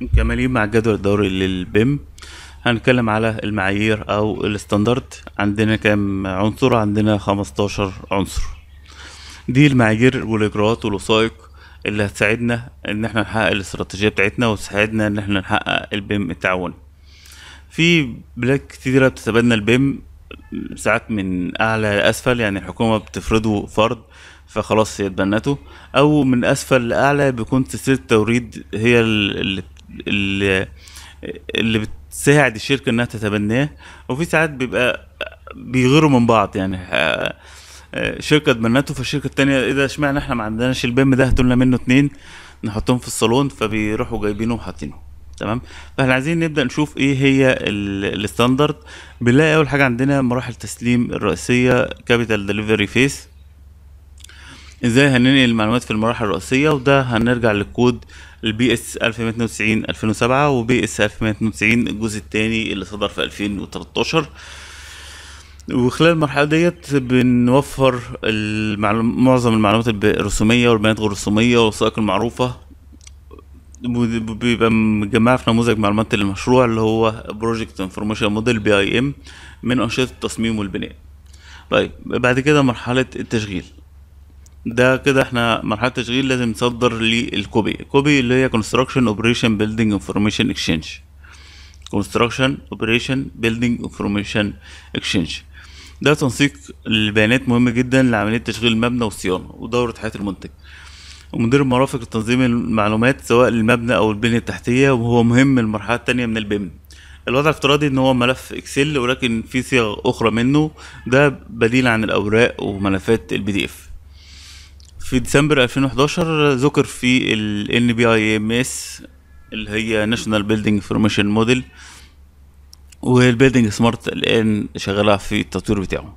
مكملين مع الجدول الدوري للبيم هنتكلم على المعايير او الاستاندرد عندنا كام عنصر عندنا 15 عنصر دي المعايير والاجراءات والوثائق اللي هتساعدنا ان احنا نحقق الاستراتيجيه بتاعتنا وتساعدنا ان احنا نحقق البيم التعاوني في بلاد كتيره بتتبنى البيم ساعات من اعلى لاسفل يعني الحكومه بتفرضه فرض فخلاص هي اتبنته او من اسفل لاعلى بيكون سلسله التوريد هي اللي اللي اللي بتساعد الشركه انها تتبناه وفي ساعات بيبقى بيغيروا من بعض يعني آه، آه، شركه تبنته فالشركه التانية ايه ده اشمعنى احنا ما عندناش البيم ده هاتوا لنا منه اتنين نحطهم في الصالون فبيروحوا جايبينه وحاطينه تمام فاحنا عايزين نبدا نشوف ايه هي الستاندرد بنلاقي اول حاجه عندنا مراحل تسليم الرئيسيه كابيتال ديليفري فيس ازاي هننقل المعلومات في المراحل الرئيسيه وده هنرجع للكود البي اس 1292 2007 وبي اس 1292 الجزء الثاني اللي صدر في 2013 وخلال المرحلة ديت بنوفر المعلوم معظم المعلومات الرسومية والبيانات غير الرسومية والوثائق المعروفة بيبقى مجمع في نموذج معلومات المشروع اللي هو بروجكت انفورميشن موديل بي اي ام من أنشطة التصميم والبناء طيب بعد كده مرحلة التشغيل ده كده احنا مرحله تشغيل لازم نصدر للكوبي كوبي اللي هي كونستراكشن اوبريشن بيلدينج انفورميشن exchange كونستراكشن اوبريشن بيلدينج انفورميشن اكسشينج ده تنسيق البيانات مهم جدا لعمليه تشغيل المبنى والصيانه ودوره حياه المنتج ومدير مرافق لتنظيم المعلومات سواء للمبنى او البنيه التحتيه وهو مهم المرحله الثانيه من البيم الوضع الافتراضي ان هو ملف اكسل ولكن في صيغ اخرى منه ده بديل عن الاوراق وملفات البي دي اف في ديسمبر 2011 ذكر في ال NBIMS اللي هي ناشونال بيلدينج انفورميشن موديل والبيلدينج سمارت الان شغاله في التطوير بتاعه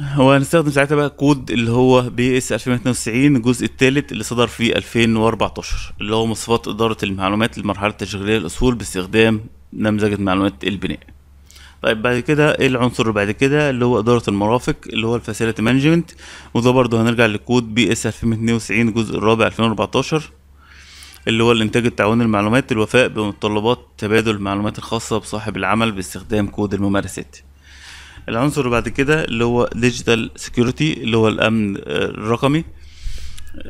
هو هنستخدم ساعتها بقى كود اللي هو بي اس 2092 الجزء الثالث اللي صدر في 2014 اللي هو مواصفات اداره المعلومات للمرحله التشغيليه الاصول باستخدام نمذجه معلومات البناء طيب بعد كده ايه العنصر اللي بعد كده اللي هو اداره المرافق اللي هو الفاسيلتي مانجمنت وده برضه هنرجع لكود بي اس 2092 الجزء الرابع 2014 اللي هو الانتاج التعاوني المعلومات الوفاء بمتطلبات تبادل المعلومات الخاصه بصاحب العمل باستخدام كود الممارسات العنصر اللي بعد كده اللي هو ديجيتال سيكيورتي اللي هو الامن الرقمي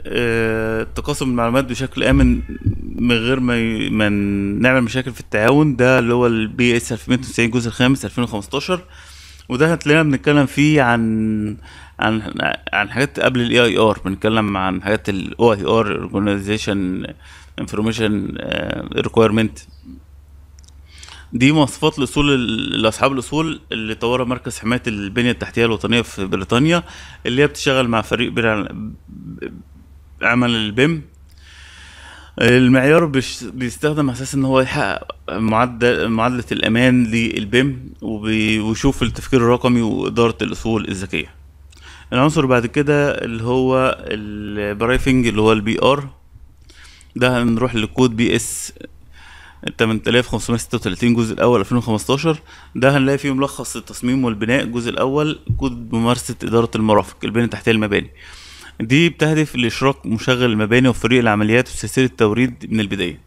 آه، تقاسم المعلومات بشكل امن من غير ما من نعمل مشاكل في التعاون ده اللي هو البي اس 1290 الجزء الخامس 2015 وده هتلاقينا بنتكلم فيه عن عن عن حاجات قبل الاي اي ار بنتكلم عن حاجات الاو اي ار اورجنايزيشن انفورميشن ريكويرمنت دي مواصفات الاصول لاصحاب الاصول اللي طورها مركز حمايه البنيه التحتيه الوطنيه في بريطانيا اللي هي بتشتغل مع فريق عمل البيم المعيار بيستخدم اساس ان هو يحقق معدل معادله الامان للبيم ويشوف التفكير الرقمي واداره الاصول الذكيه العنصر بعد كده اللي هو البرايفنج اللي هو البي ار ده هنروح لكود بي اس 8536 الجزء الاول 2015 ده هنلاقي فيه ملخص التصميم والبناء الجزء الاول كود ممارسه اداره المرافق البنيه التحتيه المباني دي بتهدف لإشراك مشغل المباني وفريق العمليات في سلسلة التوريد من البداية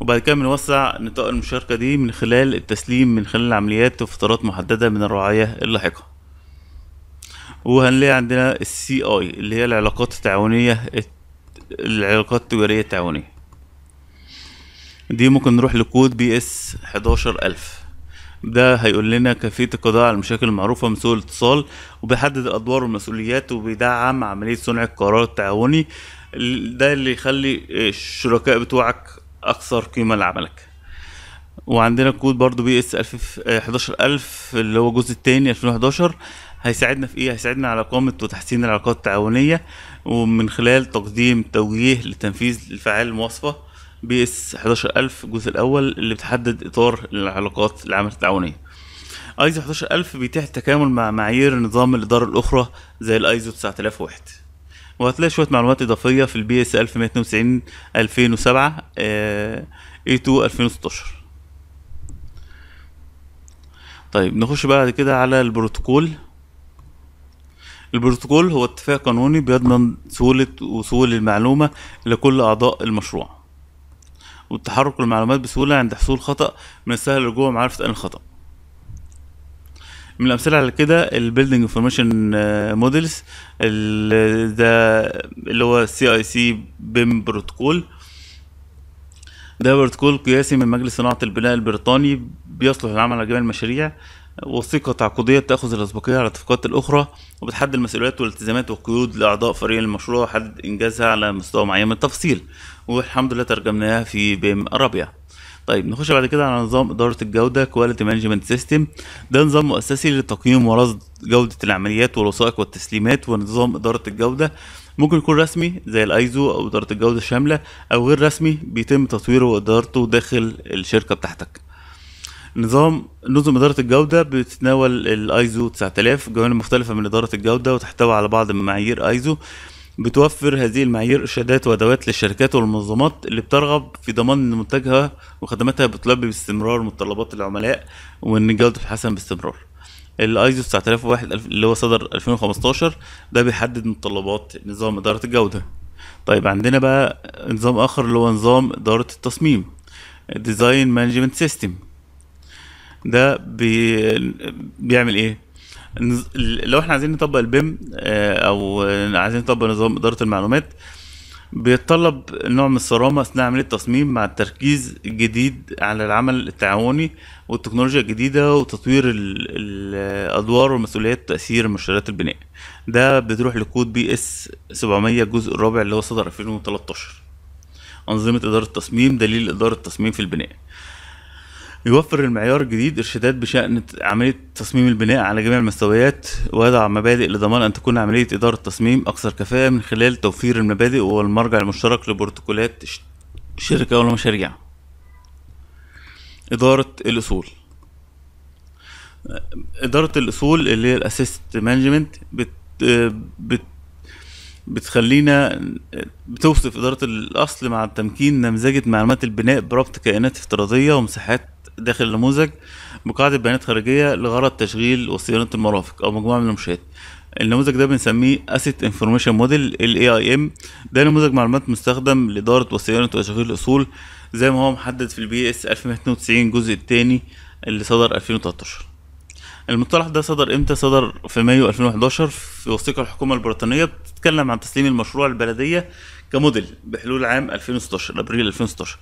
وبعد كده بنوسع نطاق المشاركة دي من خلال التسليم من خلال العمليات وفترات محددة من الرعاية اللاحقة وهنلاقي عندنا السي اي اللي هي العلاقات التعاونية العلاقات التجارية التعاونية دي ممكن نروح لكود بي اس 11000 ده هيقول لنا كيفيه القضاء على المشاكل المعروفه من سوء الاتصال وبيحدد الادوار والمسؤوليات وبيدعم عمليه صنع القرار التعاوني ده اللي يخلي الشركاء بتوعك اكثر قيمه لعملك وعندنا كود برضو بي اس 11000 اللي هو الجزء الثاني 2011 هيساعدنا في ايه هيساعدنا على اقامه وتحسين العلاقات التعاونيه ومن خلال تقديم توجيه لتنفيذ الفعال المواصفه بي اس 11000 الجزء الاول اللي بتحدد اطار العلاقات العمل التعاونيه ايزو 11000 بيتيح التكامل مع معايير نظام الاداره الاخرى زي الايزو 9001 وهتلاقي شويه معلومات اضافيه في البي اس 1192 2007 آه، اي 2 2016 طيب نخش بعد كده على البروتوكول البروتوكول هو اتفاق قانوني بيضمن سهولة وصول المعلومة لكل أعضاء المشروع والتحرك للمعلومات بسهولة عند حصول خطأ من السهل الرجوع معرفة أين الخطأ من الأمثلة على كده Building Information آه، Models ده اللي هو CIC BIM بروتوكول ده بروتوكول قياسي من مجلس صناعة البناء البريطاني بيصلح للعمل على جميع المشاريع وثيقة تعاقدية بتأخذ الأسبقية على الاتفاقات الأخرى وبتحدد المسؤوليات والالتزامات والقيود لأعضاء فريق المشروع وحدد إنجازها على مستوى معين من التفصيل والحمد لله ترجمناها في بيم ارابيا طيب نخش بعد كده على نظام إدارة الجودة كواليتي مانجمنت سيستم ده نظام مؤسسي لتقييم ورصد جودة العمليات والوثائق والتسليمات ونظام إدارة الجودة ممكن يكون رسمي زي الايزو او اداره الجوده الشامله او غير رسمي بيتم تطويره وادارته داخل الشركه بتاعتك نظام نظم إدارة الجودة بتتناول الايزو 9000 جوانب مختلفة من إدارة الجودة وتحتوي على بعض معايير ايزو بتوفر هذه المعايير إرشادات وأدوات للشركات والمنظمات اللي بترغب في ضمان إن منتجها وخدماتها بتلبي باستمرار متطلبات العملاء وإن الجوده بتتحسن باستمرار. الايزو 9001 اللي هو صدر 2015 ده بيحدد متطلبات نظام إدارة الجودة. طيب عندنا بقى نظام آخر اللي هو نظام إدارة التصميم. ديزاين مانجمنت سيستم ده بي... بيعمل ايه لو احنا عايزين نطبق البيم آه، او عايزين نطبق نظام اداره المعلومات بيتطلب نوع من الصرامه اثناء عمليه التصميم مع التركيز الجديد على العمل التعاوني والتكنولوجيا الجديده وتطوير الادوار والمسؤوليات تاثير مؤشرات البناء ده بتروح لكود بي اس 700 الجزء الرابع اللي هو صدر 2013 انظمه اداره التصميم دليل اداره التصميم في البناء يوفر المعيار الجديد إرشادات بشأن عملية تصميم البناء على جميع المستويات ويضع مبادئ لضمان أن تكون عملية إدارة التصميم أكثر كفاءة من خلال توفير المبادئ والمرجع المشترك لبروتوكولات الشركة والمشاريع إدارة الأصول إدارة الأصول اللي هي الأسيست مانجمنت بت, بت بتخلينا بتوصف إدارة الأصل مع التمكين نمذجة معلومات البناء بربط كائنات افتراضية ومساحات داخل النموذج بقاعدة بيانات خارجية لغرض تشغيل وصيانة المرافق أو مجموعة من المنشآت النموذج ده بنسميه Asset Information Model الـ AIM ده نموذج معلومات مستخدم لإدارة وصيانة وتشغيل الأصول زي ما هو محدد في البي اس 1192 الجزء الثاني اللي صدر 2013 المصطلح ده صدر امتى صدر في مايو 2011 في وثيقه الحكومه البريطانيه بتتكلم عن تسليم المشروع البلديه كموديل بحلول عام 2016 ابريل 2016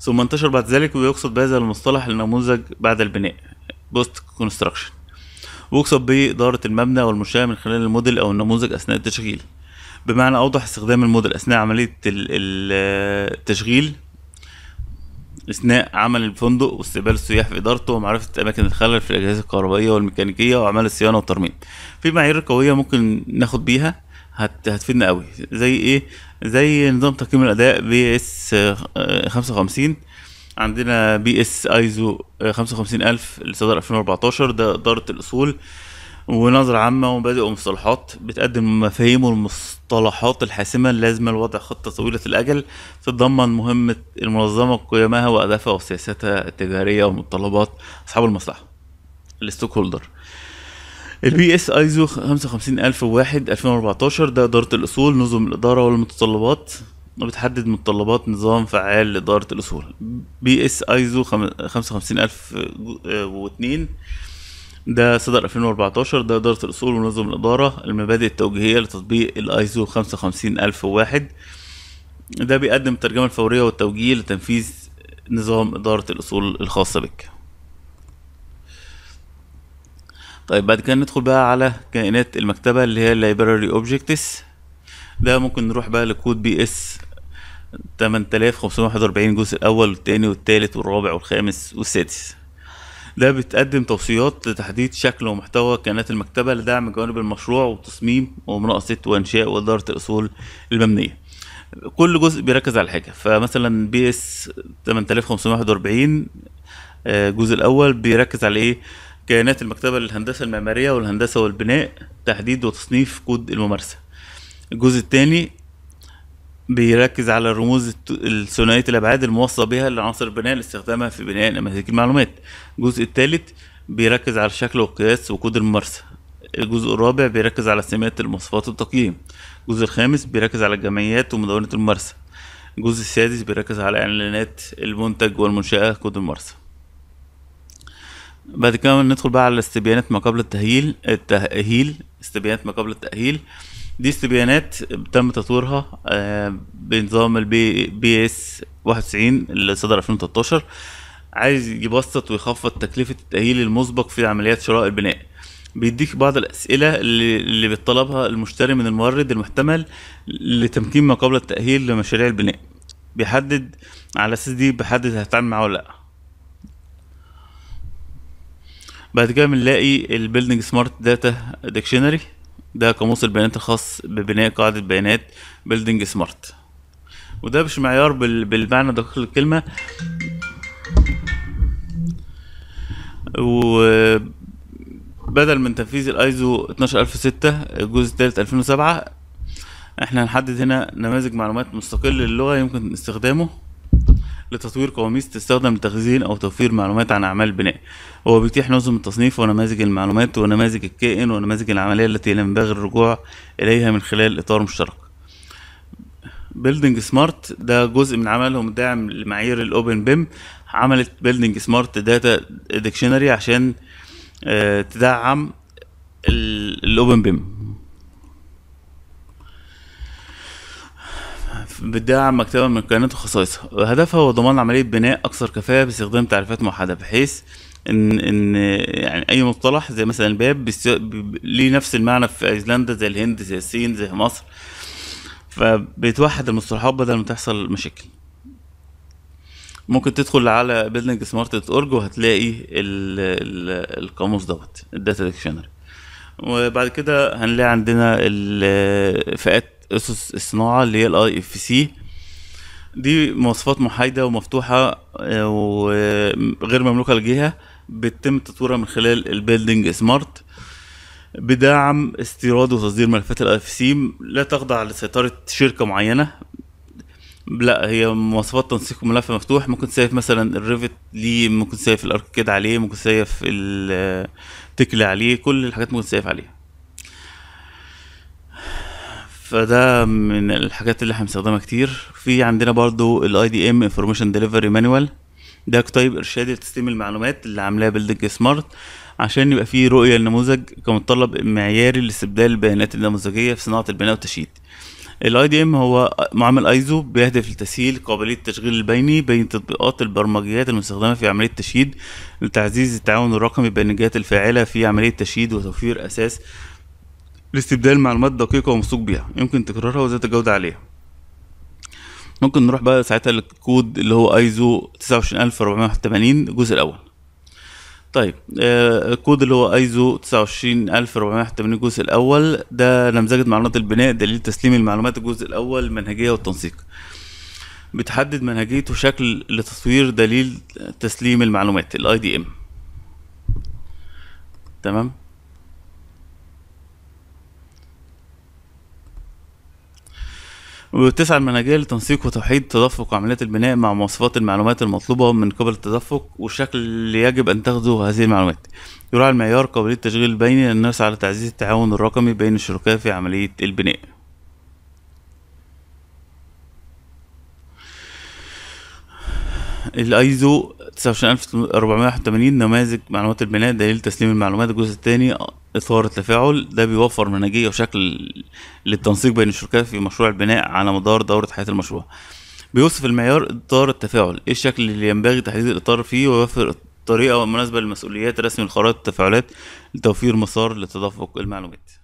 ثم انتشر بعد ذلك ويقصد بهذا المصطلح النموذج بعد البناء بوست كونستراكشن ويقصد به إدارة المبنى والمنشأة من خلال الموديل أو النموذج أثناء التشغيل بمعنى أوضح استخدام الموديل أثناء عملية التشغيل أثناء عمل الفندق واستقبال السياح في إدارته ومعرفة أماكن الخلل في الأجهزة الكهربائية والميكانيكية وأعمال الصيانة والترميم في معايير قوية ممكن ناخد بيها هت هتفيدنا قوي زي ايه زي نظام تقييم الاداء بي اس 55 عندنا بي اس ايزو 55000 صدر 2014 ده اداره الاصول ونظرة عامة ومبادئ ومصطلحات بتقدم مفاهيم والمصطلحات الحاسمة اللازمة لوضع خطة طويلة الأجل تتضمن مهمة المنظمة وقيمها وأهدافها وسياستها التجارية ومتطلبات أصحاب المصلحة الستوك هولدر البي اس ايزو 55001 2014 ده اداره الاصول نظم الاداره والمتطلبات بتحدد متطلبات نظام فعال لاداره الاصول بي اس ايزو 55002 ده صدر 2014 ده إدارة الأصول ونظم الإدارة المبادئ التوجيهية لتطبيق الأيزو 55001 ده بيقدم الترجمة الفورية والتوجيه لتنفيذ نظام إدارة الأصول الخاصة بك طيب بعد كده ندخل بقى على كائنات المكتبة اللي هي library objects ده ممكن نروح بقى لكود بي اس 8541 جزء الاول والتاني والتالت والرابع والخامس والسادس ده بتقدم توصيات لتحديد شكل ومحتوى كائنات المكتبة لدعم جوانب المشروع والتصميم ومناقصة وإنشاء وإدارة الأصول المبنية كل جزء بيركز على حاجة فمثلا بي اس 8541 الجزء الأول بيركز على إيه كيانات المكتبة للهندسة المعمارية والهندسة والبناء تحديد وتصنيف كود الممارسة الجزء الثاني بيركز على الرموز الثنائية الأبعاد الموصى بها لعناصر البناء لاستخدامها في بناء نماذج المعلومات الجزء الثالث بيركز على الشكل والقياس وكود الممارسة الجزء الرابع بيركز على سمات المواصفات والتقييم الجزء الخامس بيركز على الجمعيات ومدونة الممارسة الجزء السادس بيركز على إعلانات المنتج والمنشأة كود الممارسة بعد كده ندخل بقى على استبيانات ما قبل التأهيل التأهيل استبيانات ما قبل التأهيل دي استبيانات تم تطويرها آه، بنظام البي بي اس 91 اللي صدر 2013 عايز يبسط ويخفض تكلفة التأهيل المسبق في عمليات شراء البناء بيديك بعض الأسئلة اللي بيطلبها المشتري من المورد المحتمل لتمكين ما قبل التأهيل لمشاريع البناء بيحدد على أساس دي بيحدد هتتعامل معاه ولا لأ بعد كده بنلاقي البيلدنج سمارت داتا ديكشنري ده قاموس البيانات الخاص ببناء قاعدة بيانات بيلدنج سمارت وده مش معيار بالمعنى دقيق الكلمة وبدل من تنفيذ الايزو 12006 الجزء الثالث 2007 احنا هنحدد هنا نماذج معلومات مستقل للغة يمكن استخدامه لتطوير قواميس تستخدم لتخزين أو توفير معلومات عن أعمال البناء هو بيتيح نظم التصنيف ونماذج المعلومات ونماذج الكائن ونماذج العملية التي ينبغي الرجوع إليها من خلال إطار مشترك بيلدينج سمارت ده جزء من عملهم داعم لمعايير الاوبن بيم عملت بيلدينج سمارت داتا ديكشنري عشان آه، تدعم الاوبن بيم بتدعم مكتبة من كائنات وخصائصها وهدفها هو ضمان عملية بناء أكثر كفاءة باستخدام تعريفات موحدة بحيث ان ان يعني اي مصطلح زي مثلا الباب ليه نفس المعنى في ايسلندا زي الهند زي الصين زي مصر فبيتوحد المصطلحات بدل ما تحصل مشاكل ممكن تدخل على بيلدنج سمارت دوت اورج وهتلاقي القاموس دوت الداتا ديكشنري وبعد كده هنلاقي عندنا الفئات اسس الصناعه اللي هي الاي اف سي دي مواصفات محايده ومفتوحه آه، وغير مملوكه لجهه بيتم تطويرها من خلال البيلدنج سمارت بدعم استيراد وتصدير ملفات الاي اف سي لا تخضع لسيطره شركه معينه لا هي مواصفات تنسيق ملف مفتوح ممكن تسيف مثلا الريفت ليه ممكن تسيف الاركيد عليه ممكن تسيف التكل آه، عليه كل الحاجات ممكن تسيف عليها فده من الحاجات اللي احنا بنستخدمها كتير في عندنا برضو الاي دي ام انفورميشن ديليفري مانوال ده كتاب ارشادي لتسليم المعلومات اللي عاملاه بلدنج سمارت عشان يبقى فيه رؤيه للنموذج كمتطلب معياري لاستبدال البيانات النموذجيه في صناعه البناء والتشييد الاي دي ام هو معامل ايزو بيهدف لتسهيل قابليه التشغيل البيني بين تطبيقات البرمجيات المستخدمه في عمليه التشييد لتعزيز التعاون الرقمي بين الجهات الفاعله في عمليه التشييد وتوفير اساس لاستبدال معلومات دقيقة وموثوق بيها يمكن تكرارها وزيادة الجودة عليها ممكن نروح بقى ساعتها للكود اللي هو ايزو 29480 الجزء الاول طيب آه، الكود اللي هو ايزو 29480 الجزء الاول ده نمذجة معلومات البناء دليل تسليم المعلومات الجزء الاول المنهجية والتنسيق بتحدد منهجية وشكل لتصوير دليل تسليم المعلومات الاي دي ام تمام وتسعى المناجيل لتنسيق وتوحيد تدفق عمليات البناء مع مواصفات المعلومات المطلوبة من قبل التدفق والشكل اللي يجب أن تاخذه هذه المعلومات يراعي المعيار قابلية التشغيل البيني للناس على تعزيز التعاون الرقمي بين الشركاء في عملية البناء الايزو 29481 نماذج معلومات البناء دليل تسليم المعلومات الجزء الثاني إثارة تفاعل ده بيوفر منهجية وشكل للتنسيق بين الشركات في مشروع البناء على مدار دورة حياة المشروع بيوصف المعيار إطار التفاعل إيه الشكل اللي ينبغي تحديد الإطار فيه ويوفر طريقة مناسبة للمسؤوليات رسم الخرائط التفاعلات لتوفير مسار لتدفق المعلومات